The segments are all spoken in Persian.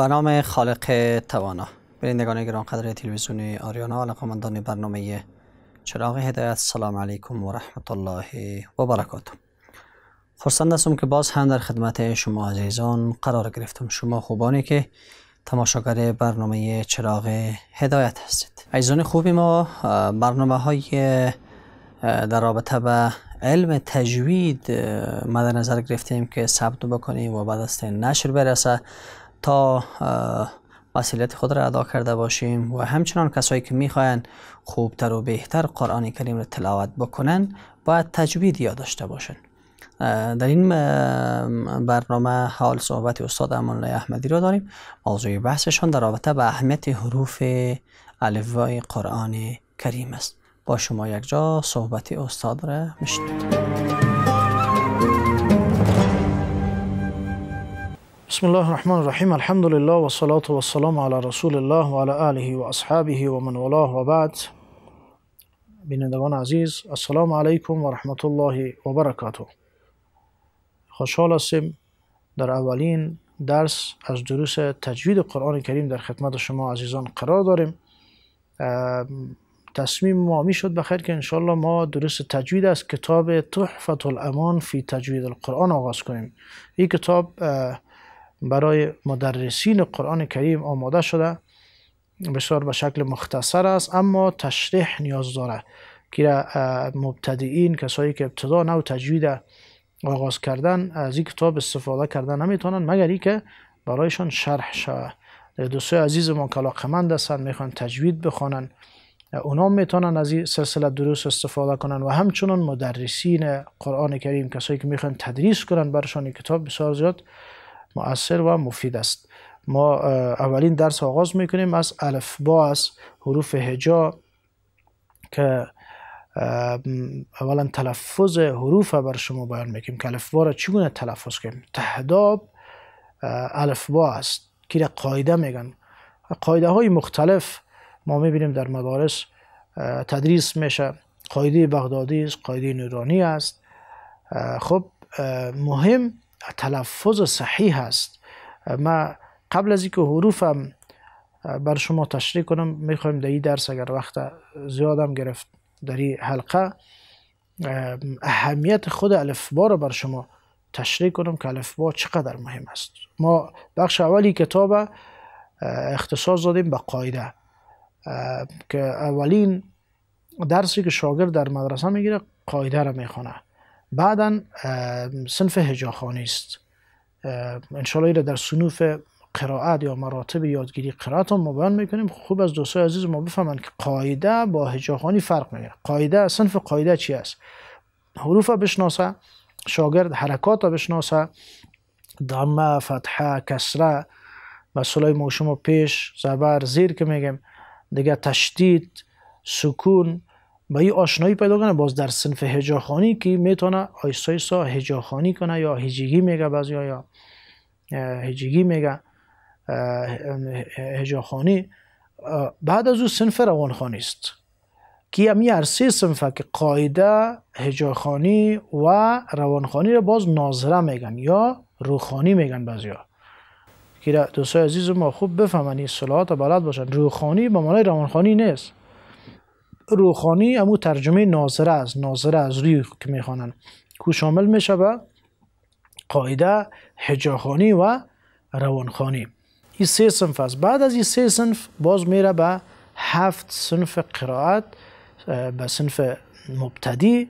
به نام خالق توانا بینندگان گرانقدر تلویزیون آریانا علاقمندان برنامه چراغ هدایت سلام علیکم و رحمت الله و برکات. خرسند هستم که باز هم در خدمت شما عزیزان قرار گرفتم شما خوبانی که تماشاگر برنامه چراغ هدایت هستید عزیزان خوبی ما برنامه های در رابطه به علم تجوید مد نظر گرفتیم که ثبت بکنیم و بعد از نشر برسه تا مسئولیت خود را ادا کرده باشیم و همچنان کسایی که میخواهند خوبتر و بهتر قرآن کریم را تلاوت بکنن باید تجوید یاد داشته باشند در این برنامه حال صحبت استاد امان احمدی را داریم موضوع بحثشان در رابطه به اهمیت حروف الفبای قرآن کریم است با شما یک جا صحبت استاد را میشنوید بسم الله الرحمن الرحيم الحمد لله والصلاة والسلام على رسول الله وعلى آله وأصحابه ومن والاه وبعد بینندگان عزيز السلام عليكم ورحمة الله وبركاته خوشحال هستیم در اولین درس از دروس تجوید قرآن کریم در خدمت شما عزیزان قرار داریم تصمیم ما می شد بخیر که انشالله ما دروس تجوید از کتاب تحفت الامان فی تجوید القرآن آغاز کنیم این کتاب برای مدرسین قرآن کریم آماده شده بسیار به شکل مختصر است اما تشریح نیاز داره که مبتدیین کسایی که ابتدا نو تجوید آغاز کردن از این کتاب استفاده کردن نمیتونن مگر که برایشان شرح شود دوستای عزیز ما که هستند میخوان تجوید بخوانن اونا میتونن از این سلسله دروس استفاده کنن و همچنان مدرسین قرآن کریم کسایی که میخوان تدریس کنن برشان کتاب بسیار زیاد مؤثر و مفید است ما اولین درس آغاز میکنیم از الف با حروف هجا که اولا تلفظ حروف بر شما بیان میکنیم که الف با را چگونه تلفظ کنیم تهداب الف با است که قاعده میگن قاعده های مختلف ما میبینیم در مدارس تدریس میشه قاعده بغدادی است قاعده نورانی است خب مهم تلفظ صحیح است ما قبل از اینکه حروفم بر شما تشریح کنم میخوایم در این درس اگر وقت زیادم گرفت در این حلقه اهمیت خود الفبا را بر شما تشریح کنم که الفبا چقدر مهم است ما بخش اولی کتاب اختصاص دادیم به قاعده که اولین درسی که شاگرد در مدرسه میگیره قاعده را میخونه بعدا صنف هجاخانی است انشالله ایره در صنوف قرائت یا مراتب یادگیری قرائت هم ما بیان میکنیم خوب از دوستای عزیز ما بفهمن که قایده با هجاخانی فرق میگیره قایده صنف قاعده چی است حروف بشناسه شاگرد حرکات بشناسه دمه فتحه کسره و سلای موشم و پیش زبر زیر که میگم دیگه تشدید سکون به این آشنایی پیدا کنه باز در صنف هجاخانی که میتونه آیسای سا هجاخانی کنه یا هجیگی میگه بعضی یا هجیگی میگه هجاخانی بعد از او صنف روانخانی است که همی هر سه صنفه که قاعده هجاخانی و روانخانی را باز ناظره میگن یا روخانی میگن بعضیا که دوستای عزیز ما خوب بفهمن این صلاحات بلد باشن روخانی به معنای روانخانی نیست روخانی امو ترجمه ناظره است ناظره از روی که میخوانند کو شامل میشه به قاعده حجاخانی و روانخانی این سه صنف است بعد از این سه صنف باز میره به هفت صنف قرائت به صنف مبتدی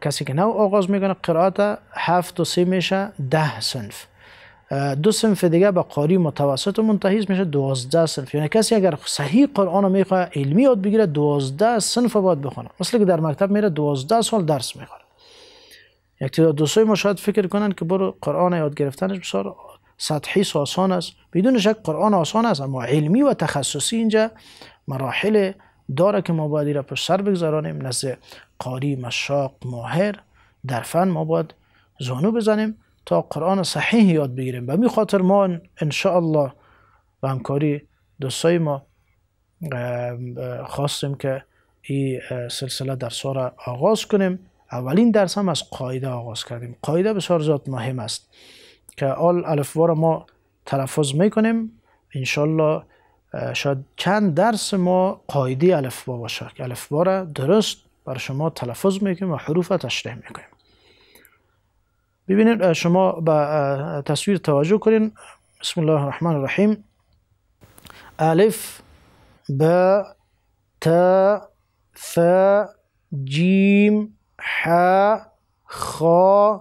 کسی که نو آغاز میکنه قرائت هفت و سه میشه ده صنف دو صنف دیگه به قاری متوسط و منتهیز میشه دوازده صنف یعنی کسی اگر صحیح قرآن رو میخواه علمی یاد بگیره دوازده صنف باید بخونه مثل که در مکتب میره دوازده سال درس میخونه یک تعداد دوستای ما شاید فکر کنن که برو قرآن یاد گرفتنش بسیار سطحی و آسان است بدون شک قرآن آسان است اما علمی و تخصصی اینجا مراحل داره که ما باید را پشت سر بگذارانیم نزد قاری مشاق ماهر در فن ما باید زانو بزنیم تا قرآن صحیح یاد بگیریم به می خاطر ما الله به همکاری دوستای ما خواستیم که این سلسله درس را آغاز کنیم اولین درس هم از قاعده آغاز کردیم قاعده بسیار زیاد مهم است که آل و را ما تلفظ میکنیم الله، شاید چند درس ما قاعده الفبا باشه که الفبا را درست بر شما تلفظ میکنیم و حروف تشریح میکنیم ببینید اه، شما به اه، اه، تصویر توجه کنین بسم الله الرحمن الرحیم الف با تا ثا جیم ح خا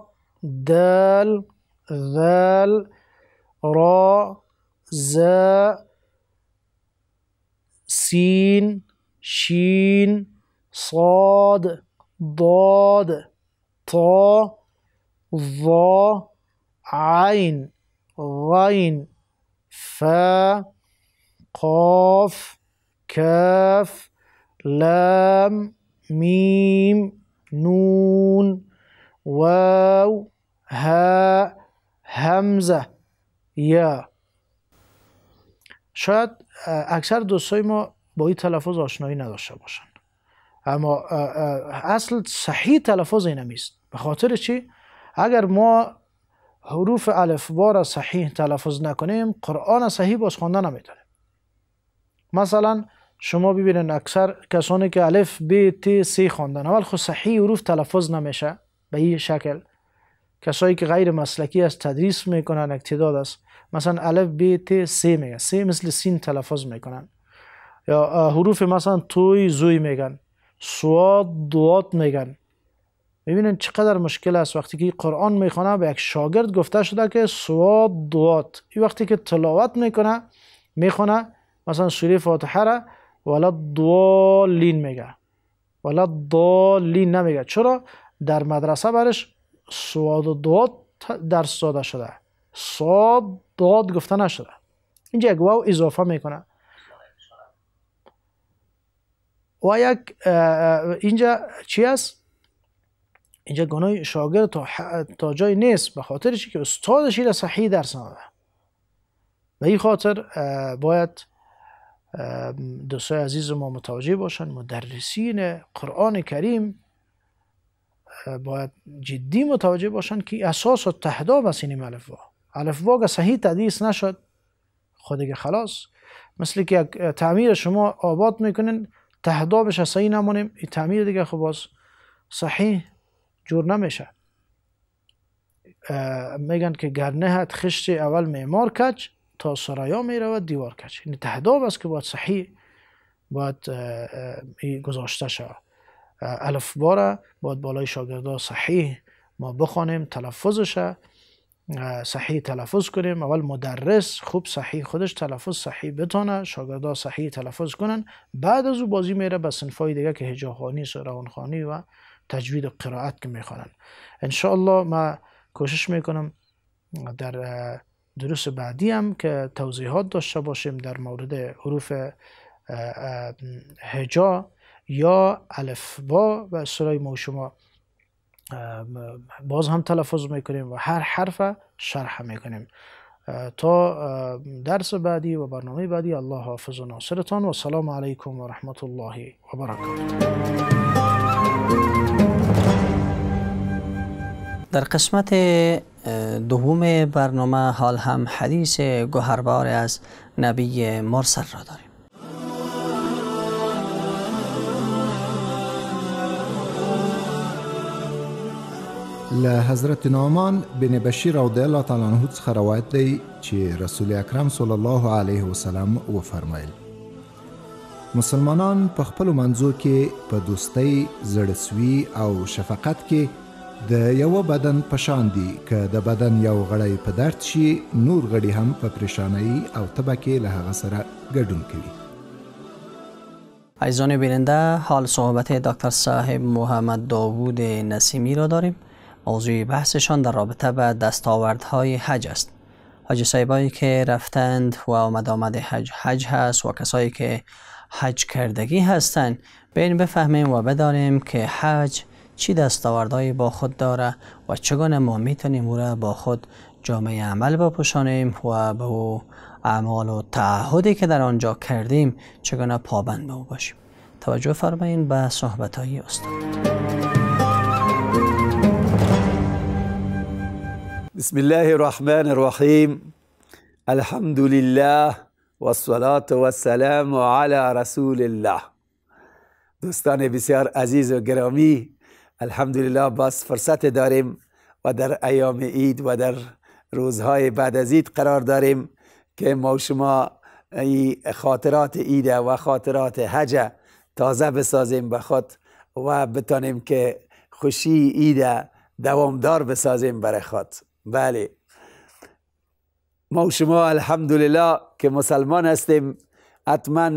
دل ذل را ز سین شین صاد ضاد طا و عین غین ف قاف کف لام میم نون واو ها همزه یا شاید اکثر دوستای ما با این تلفظ آشنایی نداشته باشند اما اصل صحیح تلفظ اینمیست به خاطر چی؟ اگر ما حروف با را صحیح تلفظ نکنیم قرآن صحیح باز خوانده نمیتونیم مثلا شما ببینید اکثر کسانی که الف بی، تی، سی خواندن اول خود صحیح حروف تلفظ نمیشه به این شکل کسایی که غیر مسلکی است تدریس میکنن اقتداد است مثلا الف ب ت سی میگن سی مثل سین تلفظ میکنن یا حروف مثلا توی زوی میگن سواد دوات میگن میبینن چقدر مشکل است وقتی که قرآن میخونه به یک شاگرد گفته شده که سواد دوات این وقتی که تلاوت میکنه میخونه مثلا سوره فاتحه را ولا دالین میگه ولا لین نمیگه چرا در مدرسه برش سواد و دوات درس داده شده سواد دوات گفته نشده اینجا یک واو اضافه میکنه و یک اینجا چی است اینجا گناه شاگرد تا, تا جای نیست به خاطر که استادش صحیح درس نداده به این خاطر باید دوستای عزیز ما متوجه باشن مدرسین قرآن کریم باید جدی متوجه باشن که اساس و تهداب است این الفوا الفوا که صحیح تدیس نشد خود خلاص مثل که تعمیر شما آباد میکنین تهدابش صحیح نمونیم این تعمیر دیگه خب باز صحیح جور نمیشه میگن که هد خشت اول معمار کچ تا سرایا میرود دیوار کچ این یعنی تهداب است که باید صحیح باید گذاشته شود الف باره باید بالای شاگردا صحیح ما بخوانیم تلفظش صحیح تلفظ کنیم اول مدرس خوب صحیح خودش تلفظ صحیح بتونه شاگردا صحیح تلفظ کنن بعد از او بازی میره به با دیگه که هجاخانی سرانخانی و تجوید و قرائت که شاء الله ما کوشش میکنم در دروس بعدی هم که توضیحات داشته باشیم در مورد حروف هجا یا الف با و سرای ما شما باز هم تلفظ میکنیم و هر حرف شرح میکنیم تا درس بعدی و برنامه بعدی الله حافظ و ناصرتان و سلام علیکم و رحمت الله و برکاته در قسمت دوم برنامه حال هم حدیث گوهربار از نبی مرسل را داریم حضرت نعمان بن بشیر رضی الله تعالی روایت دی چې رسول اکرم صلی الله علیه و فرمایل مسلمانان په خپل منځو کې په دوستۍ زړسوي او شفقت کې د یو بدن پشان دي که د بدن یو غړی په درد شي نور غړي هم په پریشانی او تبه کې له هغه سره ګډون کوي عزیزان بیننده حال صحبت دکتر صاحب محمد داوود نسیمی را داریم موضوع بحثشان در رابطه به دستاوردهای حج است حاج صاحبایی که رفتند و آمد آمد حج حج هست و کسایی که حج کردگی هستند این بفهمیم و بدانیم که حج چی دستاوردهایی با خود داره و چگونه ما میتونیم او را با خود جامعه عمل بپوشانیم و به او اعمال و تعهدی که در آنجا کردیم چگونه پابند به او باشیم توجه فرمایید به صحبت های استاد بسم الله الرحمن الرحیم الحمد لله والصلاة و السلام علی رسول الله دوستان بسیار عزیز و گرامی الحمدلله باز فرصت داریم و در ایام عید و در روزهای بعد از عید قرار داریم که ما شما ای خاطرات عید و خاطرات حج تازه بسازیم به خود و بتانیم که خوشی ایده دوامدار بسازیم برای خود بله ما و شما الحمدلله که مسلمان هستیم حتما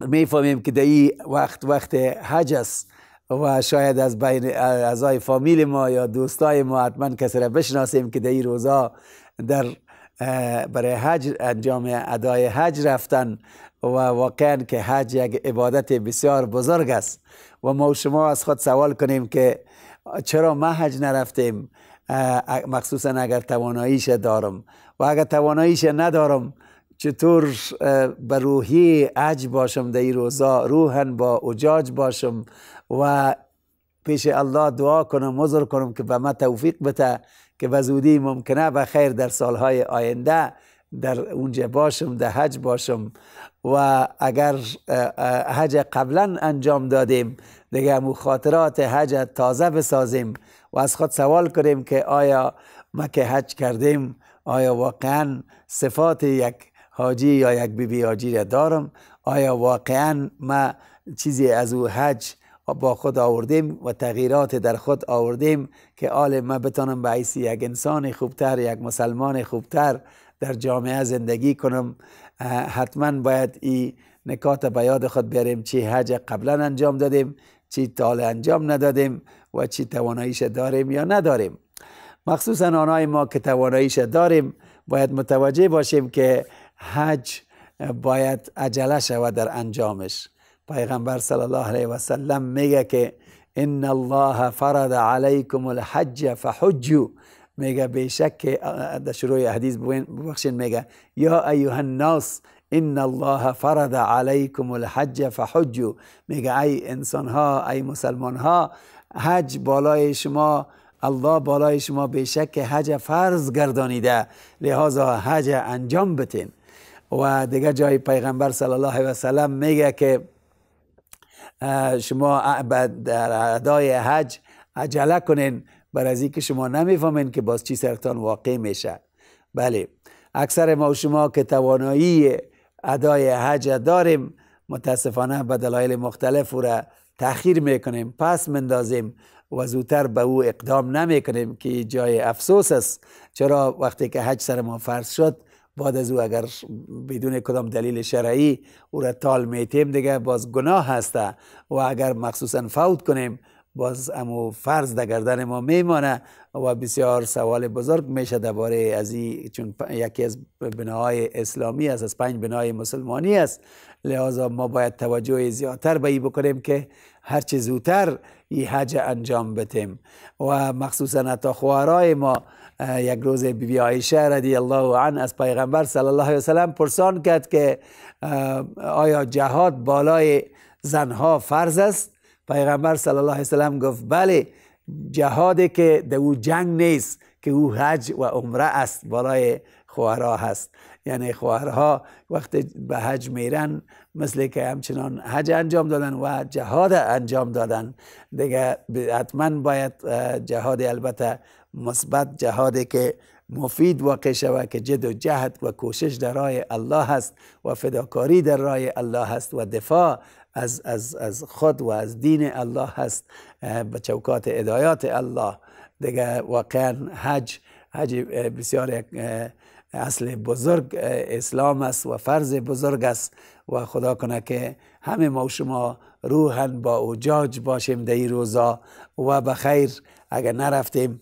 میفهمیم که دی وقت وقت حج است و شاید از بین اعضای فامیل ما یا دوستای ما حتما کسی را بشناسیم که دی روزا در برای حج انجام ادای حج رفتن و واقعا که حج یک عبادت بسیار بزرگ است و ما و شما از خود سوال کنیم که چرا ما حج نرفتیم مخصوصا اگر تواناییش دارم و اگر تواناییش ندارم چطور به روحی عج باشم در این روزا روحن با اجاج باشم و پیش الله دعا کنم مزر کنم که به ما توفیق بته که به زودی ممکنه به خیر در سالهای آینده در اونجا باشم در حج باشم و اگر حج قبلا انجام دادیم دیگه مو خاطرات حج تازه بسازیم و از خود سوال کنیم که آیا ما که حج کردیم آیا واقعا صفات یک حاجی یا یک بیبی بی حاجی را دارم آیا واقعا ما چیزی از او حج با خود آوردیم و تغییرات در خود آوردیم که آل ما بتانم به یک انسان خوبتر یک مسلمان خوبتر در جامعه زندگی کنم حتما باید این نکات به یاد خود بیاریم چی حج قبلا انجام دادیم چی تاله انجام ندادیم و چی تواناییش داریم یا نداریم مخصوصا آنهای ما که تواناییش داریم باید متوجه باشیم که حج باید عجله شود در انجامش پیغمبر صلی الله علیه و سلم میگه که ان الله فرض علیکم الحج فحجو میگه بیشک که در شروع حدیث ببخشین میگه یا ایها الناس ان الله فرض علیکم الحج فحجو میگه ای انسان ها ای مسلمان ها حج بالای شما الله بالای شما به شک حج فرض گردانیده لحاظا حج انجام بتین و دیگه جای پیغمبر صلی الله و سلم میگه که شما در ادای حج عجله کنین برای از که شما نمیفهمین که باز چی سرتان واقع میشه بله اکثر ما و شما که توانایی ادای حج داریم متاسفانه به دلایل مختلف او را تأخیر میکنیم پس مندازیم و زودتر به او اقدام نمیکنیم که جای افسوس است چرا وقتی که حج سر ما فرض شد بعد از او اگر بدون کدام دلیل شرعی او را تال میتیم دیگه باز گناه هسته و اگر مخصوصا فوت کنیم باز امو فرض در گردن ما میمانه و بسیار سوال بزرگ میشه باره از این چون یکی از بناهای اسلامی است از پنج بنای مسلمانی است لذا ما باید توجه زیادتر به این بکنیم که هرچه زودتر این حج انجام بتیم و مخصوصا تا خوارای ما یک روز بی بی عایشه رضی الله عنه از پیغمبر صلی الله علیه وسلم پرسان کرد که آیا جهاد بالای زنها فرض است پیغمبر صلی الله علیه وسلم گفت بله جهادی که دو او جنگ نیست که او حج و عمره است بالای خوارا هست یعنی خواهرها وقت به حج میرن مثل که همچنان حج انجام دادن و جهاد انجام دادن دیگه حتما باید جهاد البته مثبت جهادی که مفید واقع شود که جد و جهد و کوشش در راه الله هست و فداکاری در راه الله هست و دفاع از, از, از خود و از دین الله هست به چوکات ادایات الله دیگه واقعا حج حج بسیار اصل بزرگ اسلام است و فرض بزرگ است و خدا کنه که همه ما و شما روحن با اوجاج باشیم در این روزا و به خیر اگر نرفتیم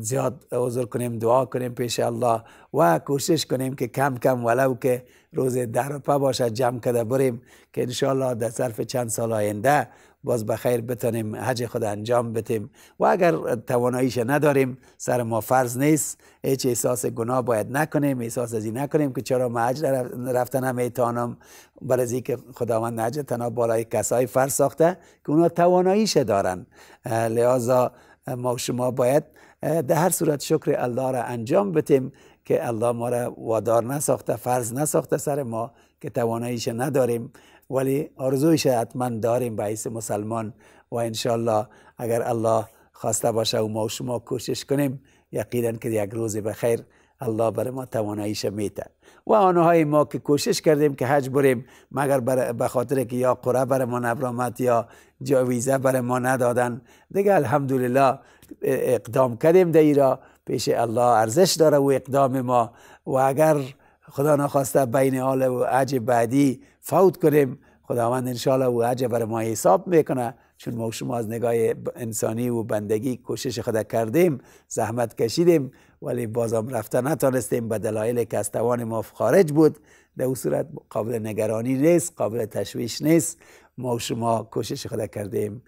زیاد عذر کنیم دعا کنیم پیش الله و کوشش کنیم که کم کم ولو که روز در پا باشد جمع کده بریم که انشاءالله در صرف چند سال آینده باز به خیر بتانیم حج خود انجام بتیم و اگر تواناییش نداریم سر ما فرض نیست هیچ احساس گناه باید نکنیم احساس ازی نکنیم که چرا ما حج رفته نمیتانم بر از که خداوند حج تنها بالای کسای فرض ساخته که اونا تواناییش دارن لذا ما شما باید در هر صورت شکر الله را انجام بتیم که الله ما را وادار نساخته فرض نساخته سر ما که تواناییش نداریم ولی آرزویش حتما داریم به حیث مسلمان و انشالله اگر الله خواسته باشه و ما و شما کوشش کنیم یقینا که یک روز بخیر الله بر ما تواناییش میده و آنهای ما که کوشش کردیم که حج بریم مگر به خاطر که یا قره بر ما نبرامد یا جاویزه بر ما ندادن دیگه الحمدلله اقدام کردیم در را پیش الله ارزش داره و اقدام ما و اگر خدا نخواسته بین حال و عجب بعدی فوت کنیم خداوند انشالله او عجب بر ما حساب میکنه چون ما شما از نگاه انسانی و بندگی کوشش خدا کردیم زحمت کشیدیم ولی بازم رفته نتانستیم به دلایل که از توان ما خارج بود در او صورت قابل نگرانی نیست قابل تشویش نیست ما شما کوشش خدا کردیم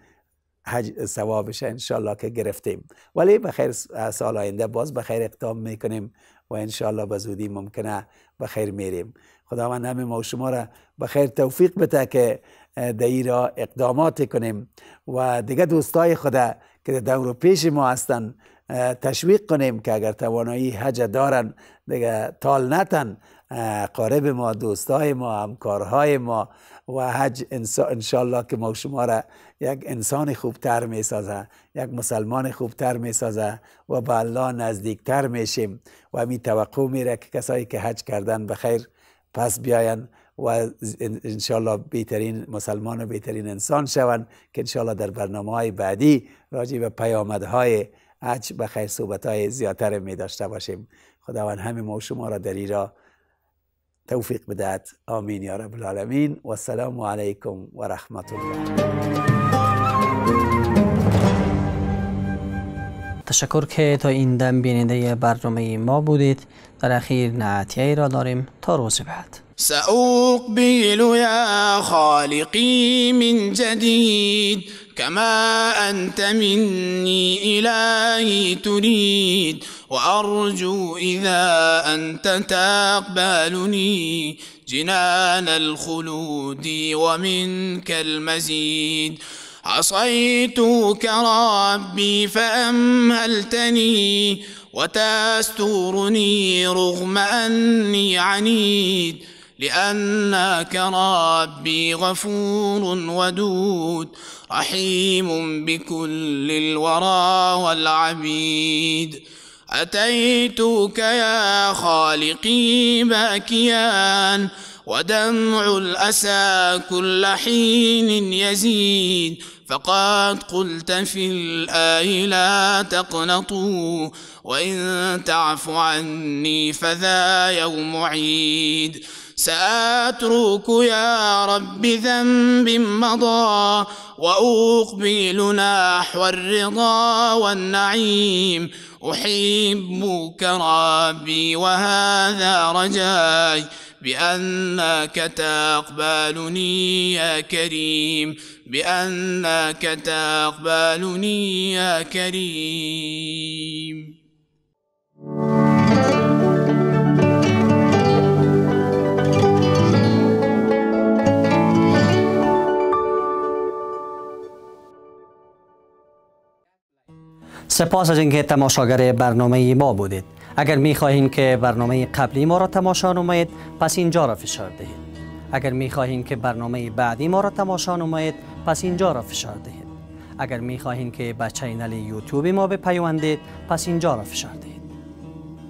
حج ثوابش انشالله که گرفتیم ولی به خیر سال آینده باز به خیر اقدام میکنیم و انشالله به زودی ممکنه به خیر میریم خداوند همه ما و شما را به خیر توفیق بده که در را اقدامات کنیم و دیگه دوستای خدا که در دور پیش ما هستن تشویق کنیم که اگر توانایی حج دارن دیگه تال نتن قارب ما دوستای ما همکارهای ما و حج انشالله که ما شما را یک انسان خوبتر می سازه یک مسلمان خوبتر می سازه و به الله نزدیکتر میشیم و می توقع میره که کسایی که حج کردن به خیر پس بیاین و انشالله بهترین مسلمان و بهترین انسان شوند که انشالله در برنامه های بعدی راجع به پیامدهای حج به خیر صحبت های زیادتر می داشته باشیم خداوند همه ما شما را در توفيق بدعت آمين يا رب العالمين والسلام عليكم ورحمة الله تشکر که تا این دم بیننده برنامه ما بودید در اخیر نعتیه را داریم تا روز بعد سأقبل يا خالقي من جديد كما أنت مني إلهي تريد وأرجو إذا أنت تقبلني جنان الخلود ومنك المزيد عصيتك ربي فأمهلتني وتستورني رغم أني عنيد لأنك ربي غفور ودود رحيم بكل الورى والعبيد أتيتك يا خالقي باكيا ودمع الأسى كل حين يزيد فقد قلت في الآي لا تقنطوا وإن تعف عني فذا يوم عيد سأترك يا رب ذنب مضى وأقبل نحو الرضا والنعيم أحبك ربي وهذا رجاي بأنك تقبلني يا كريم بأنك تقبلني يا كريم سپاس از اینکه تماشاگر برنامه ما بودید اگر می خواهیم که برنامه قبلی ما را تماشا نمایید پس اینجا را فشار دهید اگر می خواهیم که برنامه بعدی ما را تماشا نمایید پس اینجا را فشار دهید اگر می خواهیم که به چینل یوتیوب ما بپیوندید پس اینجا را فشار دهید